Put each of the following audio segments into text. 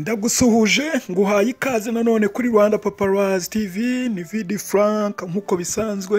ndagusuhuje nguhaye ikaze nanone kuri rwanda paparazzi tv ni vidi frank nk'uko bisanzwe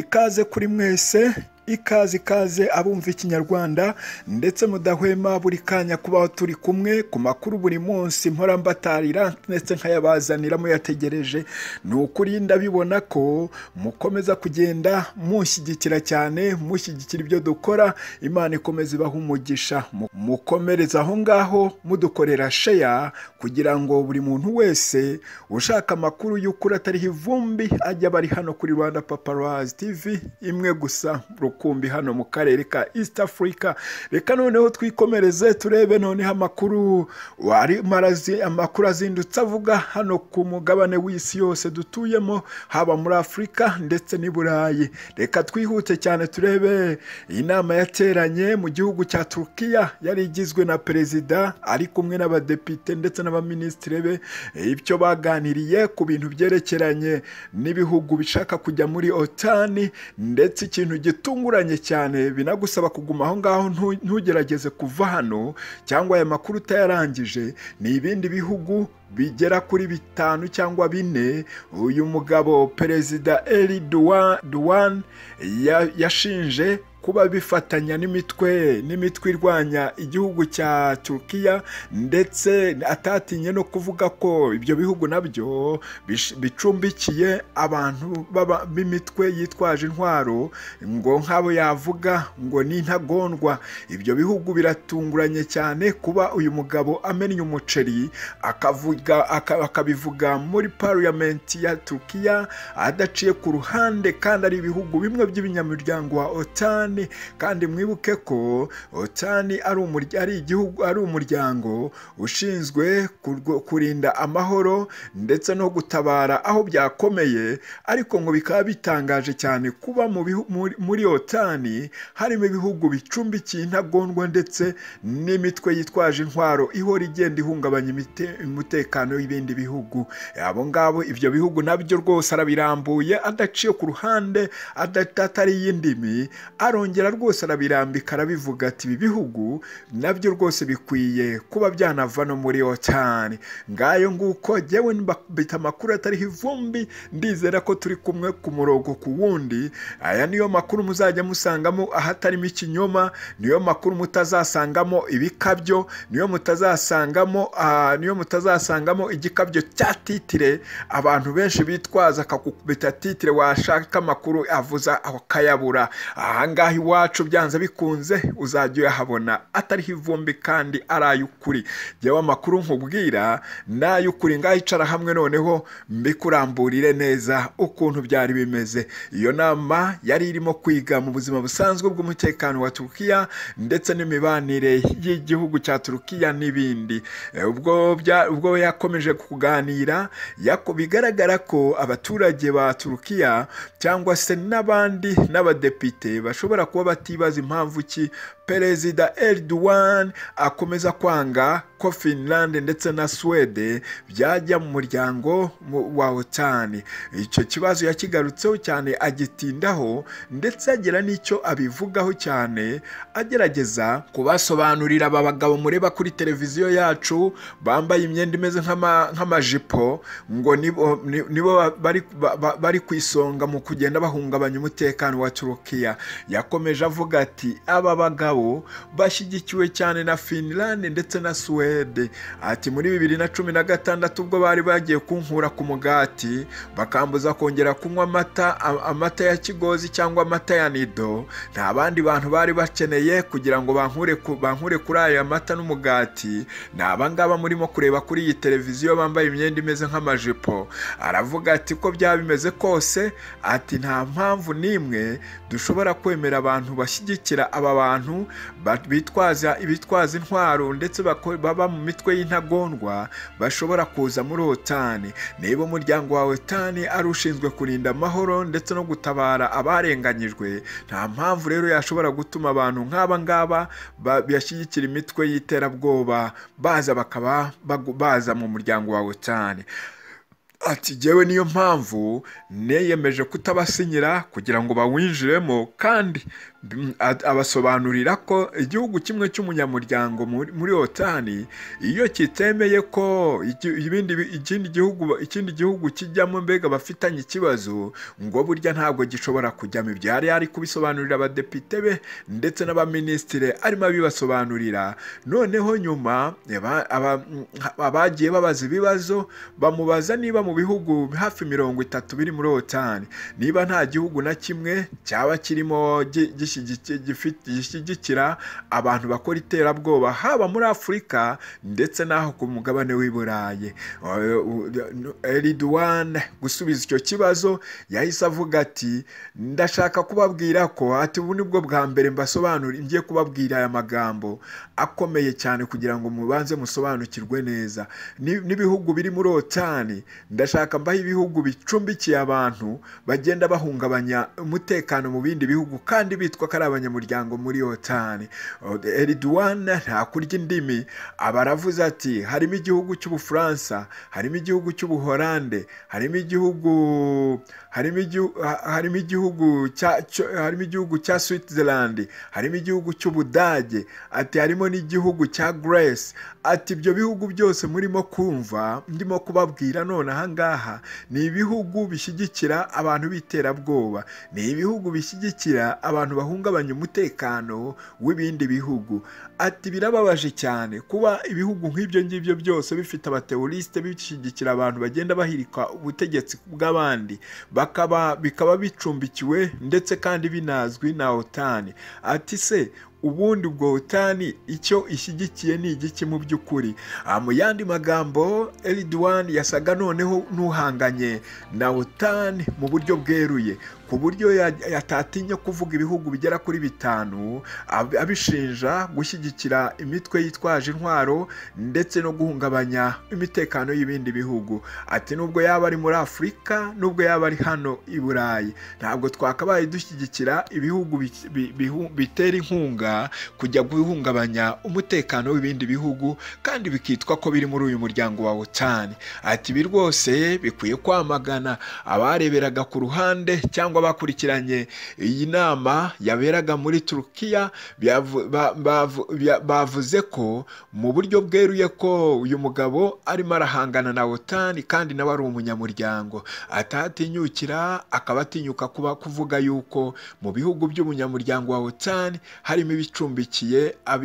ikaze kuri mwese ikaze ikaze abumva ikinyarwanda ndetse mudahwema buri kanya kubaho turi kumwe ku makuru buri munsi mpora mbatarira ndetse nkayabazanira muyategereje ni ukuri ndabibona ko mukomeza kugenda mushyigikira cyane mushyigikira ibyo dukora imana ikomeza ibaha umugisha mukomereza aho ngaho mudukorera sheya kugira ngo buri muntu wese ushaka amakuru y'ukuri atariho ivumbi ajya bari hano kuri rwanda paparazzi tv imwe gusa rukumbi hano mu karere ka east africa reka noneho twikomereze turebe noneho amakuru wari amakuru azindutse avuga hano ku mugabane w'isi yose dutuyemo haba muri afurika ndetse n'i burayi reka twihute cyane turebe inama yateranye mu gihugu cya turukiya yari igizwe na perezida ari kumwe n'abadepite ndetse n'abaminisitiri be ibyo baganiriye ku bintu byerekeranye n'ibihugu bishaka kujya muri otani ndetse ikintu gitunga bitunguranye cyane binagusaba kuguma aho ngaho ntugerageze kuva hano cyangwa aya makuru utayarangije ni ibindi bihugu bigera kuri bitanu cyangwa bine uyu mugabo perezida eri duwani yashinje kuba bifatanya n'imitwe n'imitwe irwanya igihugu cya Turkiya ndetse atatinye no kuvuga ko ibyo bihugu nabyo bicumbikiye abantu b'imitwe yitwaje intwaro ngo nk'abo yavuga ngo ni intagondwa ibyo bihugu biratunguranye cyane kuba uyu mugabo amennye umuceri akavuga akabivuga muri pariyamenti ya Turkiya adaciye ku ruhande kandi ari ibihugu bimwe by'ibinyamuryango wa OTAN cyane kandi mwibuke ko otani ari ari igihugu ari umuryango ushinzwe kurinda amahoro ndetse no gutabara aho byakomeye ariko ngo bikaba bitangaje cyane kuba mu muri otani harimo ibihugu bicumbikiye intagondwa ndetse n'imitwe yitwaje intwaro ihora igenda ihungabanya umutekano w'ibindi bihugu abo ngabo ibyo bihugu nabyo rwose arabirambuye adaciye ku ruhande atatari iy'indimi arongera rwose arabirambika arabivuga ati ibi bihugu nabyo rwose bikwiye kuba byanava no muri yo cyane ngayo nguko njyewe mbita amakuru atariho ivumbi ndizera ko turi kumwe ku murongo ku wundi aya niyo makuru muzajya musangamo ahatarimo ikinyoma niyo makuru mutazasangamo ibikabyo niyo mutazasangamo niyo mutazasangamo igikabyo cya titire abantu benshi bitwaza akakubita titire washaka amakuru avuza akayabura ahangaha ngaha iwacu byanze bikunze uzajya uyahabona atariho ivumbi kandi ari ay'ukuri yewe amakuru nkubwira ni ay'ukuri ngaho icara hamwe noneho mbikuramburire neza ukuntu byari bimeze iyo nama yari irimo kwiga mu buzima busanzwe bw'umutekano wa turukiya ndetse n'imibanire y'igihugu cya turukiya n'ibindi eh, ubwo yakomeje kuganira bigaragara ko abaturage ba turukiya cyangwa se n'abandi n'abadepite bashobora bashobora kuba batibaza impamvu ki perezida Erdogan akomeza kwanga ko Finland ndetse na Swede byajya mu muryango wa OTAN icyo kibazo yakigarutseho cyane agitindaho ndetse agira n'icyo abivugaho cyane agerageza kubasobanurira aba bagabo mureba kuri televiziyo yacu bambaye imyenda imeze nk'amajipo ngo nibo bari ku isonga mu kugenda bahungabanya umutekano wa Turukiya yakomeje avuga ati aba bagabo bashyigikiwe cyane na finilande ndetse na suwede ati muri bibiri na cumi na gatandatu ubwo bari bagiye kunkura ku mugati bakambuza kongera kunywa amata amata ya kigozi cyangwa amata ya nido nta bandi bantu bari bakeneye kugira ngo bankure kuri aya mata n'umugati ni abangaba murimo kureba kuri iyi televiziyo bambaye imyenda imeze nk'amajipo aravuga ati ko byaba bimeze kose ati nta mpamvu n'imwe dushobora kwemera abantu bashyigikira aba bantu bitwaza ibitwaza intwaro ndetse baba mu mitwe y'intagondwa bashobora kuza muri otani niba umuryango wa otani ari ushinzwe kurinda amahoro ndetse no gutabara abarenganyijwe nta mpamvu rero yashobora gutuma abantu nk'aba ngaba bashyigikira imitwe y'iterabwoba baza bakaba baza mu muryango wawe otani ati jyewe niyo mpamvu niyemeje kutabasinyira kugira ngo bawinjiremo kandi abasobanurira ko igihugu kimwe cy'umunyamuryango muri otani iyo kitemeye ko ikindi gihugu ikindi gihugu kijyamo mbega bafitanye ikibazo ngo burya ntabwo gishobora kujyamo ibyo yari ari kubisobanurira abadepite be ndetse n'abaminisitiri arimo abibasobanurira noneho nyuma abagiye babaza ibibazo bamubaza niba mu bihugu hafi mirongo itatu biri muri otan niba nta gihugu na kimwe cyaba kirimo gishyigikira abantu bakora iterabwoba haba muri afurika ndetse n'aho ku mugabane w'i burayi eh, eriduwane gusubiza icyo kibazo yahise avuga ati ndashaka kubabwira ko ati ubu nibwo bwa mbere mbasobanura ngiye kubabwira aya magambo akomeye cyane kugira ngo mubanze musobanukirwe neza n'ibihugu biri muri otani ndashaka mbaho ibihugu bicumbikiye abantu bagenda bahungabanya umutekano mu bindi bihugu kandi bitwa ko ari abanyamuryango muri otani eriduwana nta kurya indimi aba aravuze ati harimo igihugu cy'ubufaransa harimo igihugu cy'ubuhorande harimo igihugu harimo igihugu cya harimo igihugu cya switzerland harimo igihugu cy'ubudage ati harimo n'igihugu cya grace ati ibyo bihugu byose murimo kumva ndimo kubabwira none ahangaha ni ibihugu bishyigikira abantu b'iterabwoba ni ibihugu bishyigikira abantu bahungabanya umutekano w'ibindi bihugu ati birababaje cyane kuba ibihugu nk'ibyo ngibyo byose bifite abateorisite bishyigikira abantu bagenda bahirika ubutegetsi bw'abandi bikaba bicumbikiwe ndetse kandi binazwi na otani ati se ubundi ubwo butani icyo ishyigikiye ni igiki mu by'ukuri ah, mu yandi magambo eridiwani yasaga noneho n'uhanganye na butani mu buryo bweruye ku buryo yatatinya kuvuga ibihugu bigera kuri bitanu abishinja gushyigikira imitwe yitwaje intwaro ndetse no guhungabanya imitekano y'ibindi bihugu ati nubwo yaba ari muri afurika nubwo yaba ari hano i burayi ntabwo twakabaye dushyigikira ibihugu bitera inkunga bishobora kujya guhungabanya umutekano w'ibindi bihugu kandi bikitwa ko biri muri uyu muryango wa otani ati ibi rwose bikwiye kwamagana abareberaga ku ruhande cyangwa bakurikiranye iyi nama yaberaga muri turukiya bavuze ko mu buryo bweruye ko uyu mugabo arimo arahangana na otani kandi nawe ari umunyamuryango atahatinyukira akaba atinyuka kuba kuvuga yuko mu bihugu by'umunyamuryango wa otani harimo bicumbikiye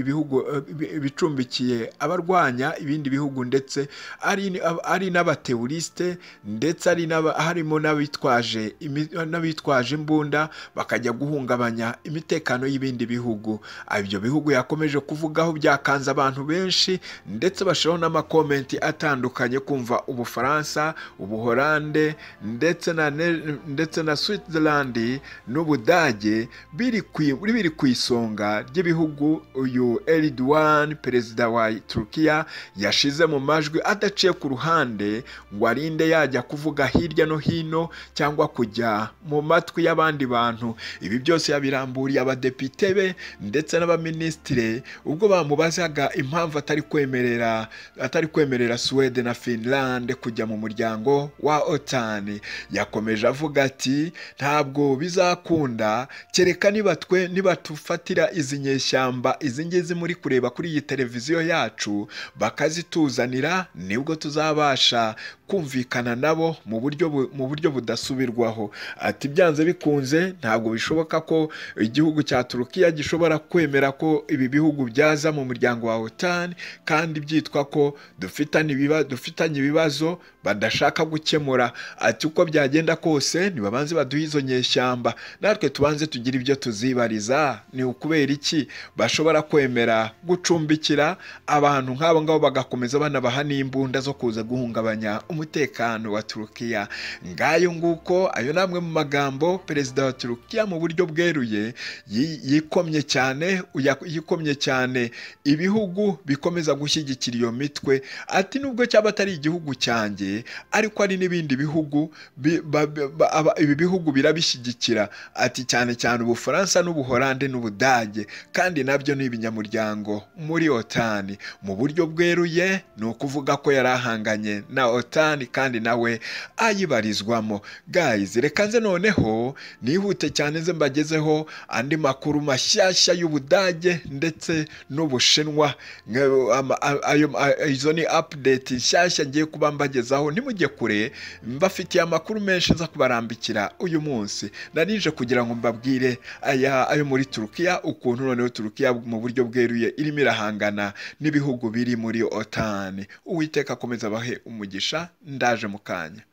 ibihugu bicumbikiye abarwanya ibindi bihugu ndetse ari ari n'abateburisite ndetse ari harimo n'abitwaje n'abitwaje imbunda bakajya guhungabanya imitekano y'ibindi bihugu ibyo bihugu yakomeje kuvugaho byakanze abantu benshi ndetse bashiraho n'amakomenti atandukanye kumva ubufaransa ubuholande ndetse na ndetse switzerland n'ubudage biri ku biri ku isonga ry'ibihugu uyu Erdogan perezida wa Turukiya yashize mu majwi adaciye ku ruhande ngo arinde yajya kuvuga hirya no hino cyangwa kujya mu matwi y'abandi bantu ibi byose yabiramburiye abadepite be ndetse n'abaminisitire ubwo bamubazaga impamvu atari kwemerera atari kwemerera Suwede na Finland kujya mu muryango wa OTAN yakomeje avuga ati ntabwo bizakunda kereka nibatwe nibatufatira izi nyeshyamba izi ngizi muri kureba kuri iyi televiziyo yacu bakazituzanira nibwo tuzabasha kumvikana nabo mu buryo mu buryo budasubirwaho ati byanze bikunze ntabwo bishoboka ko igihugu cya turukiya gishobora kwemera ko ibi bihugu byaza mu muryango wa otani kandi byitwa ko dufitanye ibibazo badashaka gukemura ati uko byagenda kose ntibabanze baduhe izo nyeshyamba natwe tubanze tugire ibyo tuzibariza ni ukubera iki bashobora kwemera gucumbikira abantu nk'abo ngabo bagakomeza banabaha n'imbunda zo kuza guhungabanya umutekano wa turukiya ngayo nguko ayo ni amwe mu magambo perezida wa turukiya mu buryo bweruye yikomye cyane yikomye cyane ibihugu bikomeza gushyigikira iyo mitwe ati nubwo cyaba atari igihugu cyanjye ariko ari n'ibindi bihugu ibi bihugu birabishyigikira ati cyane cyane ubufaransa n'ubuholande n'ubudage kandi nabyo ni ibinyamuryango muri otani mu buryo bweruye ni ukuvuga ko yari ahanganye na otani kandi nawe ayibarizwamo gayizi reka nze noneho nihute cyane nze mbagezeho andi makuru mashyashya y'ubudage ndetse n'ubushinwa izo ni apudeti nshyashya ngiye kuba mbagezaho ntimujye kure mbafitiye amakuru menshi nza kubarambikira uyu munsi narije kugira ngo mbabwire aya ayo muri turukiya ukuntu ubu none Turukiya mu buryo bweruye irimo irahangana n'ibihugu biri muri otani uwiteka akomeza abahe umugisha ndaje mu kanya